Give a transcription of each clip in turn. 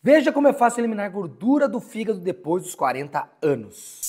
Veja como é fácil eliminar gordura do fígado depois dos 40 anos.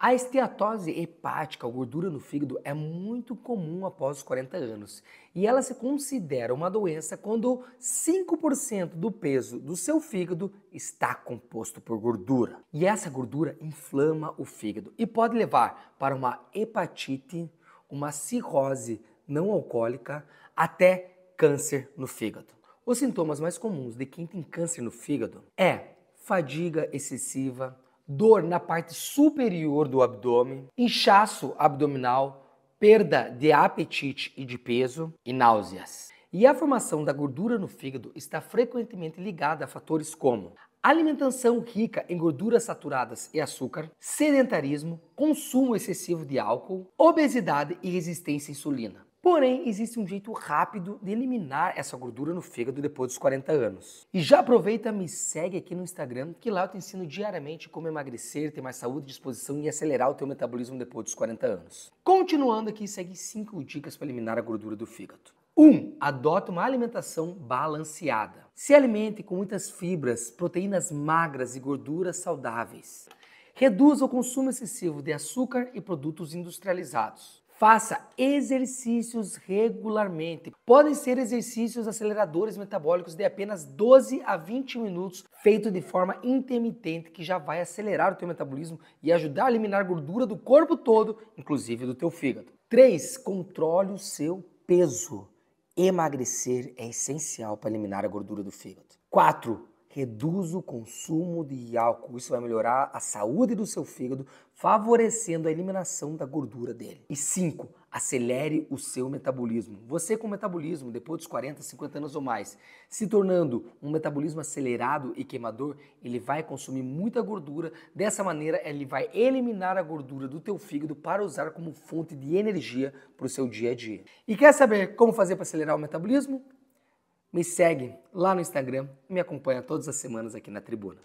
A esteatose hepática, ou gordura no fígado, é muito comum após os 40 anos e ela se considera uma doença quando 5% do peso do seu fígado está composto por gordura. E essa gordura inflama o fígado e pode levar para uma hepatite, uma cirrose não alcoólica, até câncer no fígado. Os sintomas mais comuns de quem tem câncer no fígado é fadiga excessiva, dor na parte superior do abdômen, inchaço abdominal, perda de apetite e de peso e náuseas. E a formação da gordura no fígado está frequentemente ligada a fatores como alimentação rica em gorduras saturadas e açúcar, sedentarismo, consumo excessivo de álcool, obesidade e resistência à insulina. Porém, existe um jeito rápido de eliminar essa gordura no fígado depois dos 40 anos. E já aproveita, me segue aqui no Instagram, que lá eu te ensino diariamente como emagrecer, ter mais saúde, disposição e acelerar o teu metabolismo depois dos 40 anos. Continuando aqui, segue 5 dicas para eliminar a gordura do fígado. 1. Um, adota uma alimentação balanceada. Se alimente com muitas fibras, proteínas magras e gorduras saudáveis. Reduza o consumo excessivo de açúcar e produtos industrializados. Faça exercícios regularmente. Podem ser exercícios aceleradores metabólicos de apenas 12 a 20 minutos, feito de forma intermitente, que já vai acelerar o teu metabolismo e ajudar a eliminar gordura do corpo todo, inclusive do teu fígado. 3. Controle o seu peso. Emagrecer é essencial para eliminar a gordura do fígado. 4 reduz o consumo de álcool. Isso vai melhorar a saúde do seu fígado, favorecendo a eliminação da gordura dele. E 5. Acelere o seu metabolismo. Você com metabolismo depois dos 40, 50 anos ou mais, se tornando um metabolismo acelerado e queimador, ele vai consumir muita gordura. Dessa maneira, ele vai eliminar a gordura do teu fígado para usar como fonte de energia para o seu dia a dia. E quer saber como fazer para acelerar o metabolismo? Me segue lá no Instagram, me acompanha todas as semanas aqui na tribuna.